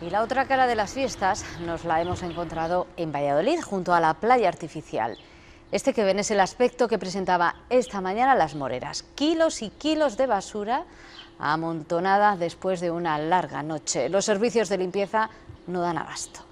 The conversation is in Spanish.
Y la otra cara de las fiestas nos la hemos encontrado en Valladolid, junto a la playa artificial. Este que ven es el aspecto que presentaba esta mañana las moreras. Kilos y kilos de basura amontonada después de una larga noche. Los servicios de limpieza no dan abasto.